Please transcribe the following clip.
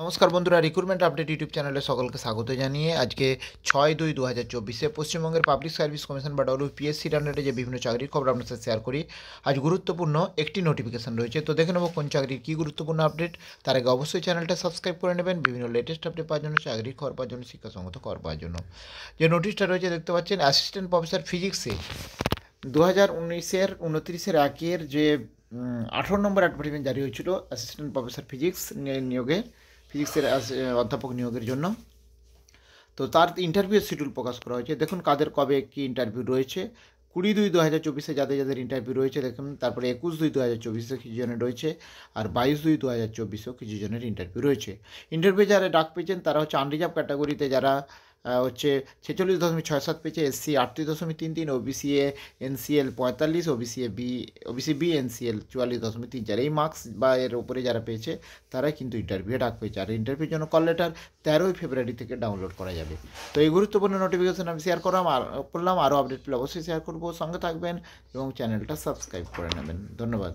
নমস্কার বন্ধুরা recruitment update YouTube চ্যানেলে সকলকে স্বাগত জানিয়ে আজকে ছয় দুই দু হাজার চব্বিশে পশ্চিমবঙ্গের পাবলিক সার্ভিস কমিশন বা ডব্লিউপিএসসির রান্ডারে যে বিভিন্ন চাকরির খবর আপনার সাথে শেয়ার করি আজ গুরুত্বপূর্ণ একটি নোটিফিকেশান রয়েছে তো দেখে নেবো কোন চাকরির কী গুরুত্বপূর্ণ আপডেট তার আগে অবশ্যই চ্যানেলটা সাবস্ক্রাইব করে নেবেন বিভিন্ন লেটেস্ট আপডেট পাওয়ার জন্য চাকরির খবর পাওয়ার জন্য শিক্ষাসঙ্গত খবর পাওয়ার জন্য যে নোটিশটা রয়েছে দেখতে পাচ্ছেন অ্যাসিস্ট্যান্ট প্রফেসর ফিজিক্সে দু হাজার উনিশের উনত্রিশের একের যে আঠারো নম্বর অ্যাডভার্টাইজমেন্ট জারি হয়েছিল অ্যাসিস্ট্যান্ট প্রফেসর ফিজিক্স নিয়োগের ফিজিক্সের অধ্যাপক নিয়োগের জন্য তো তার ইন্টারভিউ শিডিউল প্রকাশ করা হয়েছে দেখুন কাদের কবে কি ইন্টারভিউ রয়েছে কুড়ি দুই দু হাজার চব্বিশে যাদের যাদের ইন্টারভিউ রয়েছে দেখুন তারপরে একুশ দুই দু হাজার চব্বিশে কিছু জনের রয়েছে আর বাইশ দুই দু হাজার চব্বিশেও কিছু জনের ইন্টারভিউ রয়েছে ইন্টারভিউ যারা ডাক পেয়েছেন তারা হচ্ছে আনরিজার্ভ ক্যাটাগরিতে যারা হচ্ছে ছেচল্লিশ দশমিক ছয় সাত পেয়েছে এসসি আটত্রিশ দশমিক তিন তিন ওবিসি এ এনসিএল পঁয়তাল্লিশ OBC A B OBC B NCL চুয়াল্লিশ দশমিক তিন চার এই মার্কস বা এর ওপরে যারা পেয়েছে তারাই কিন্তু ইন্টারভিউ ডাক পেয়েছে আর ইন্টারভিউর জন্য কল লেটার তেরোই ফেব্রুয়ারি থেকে ডাউনলোড করা যাবে তো এই গুরুত্বপূর্ণ নোটিফিকেশন আমি শেয়ার করলাম আর করলাম আরও আপডেট পেলে অবশ্যই শেয়ার করবো সঙ্গে থাকবেন এবং চ্যানেলটা সাবস্ক্রাইব করে নেবেন ধন্যবাদ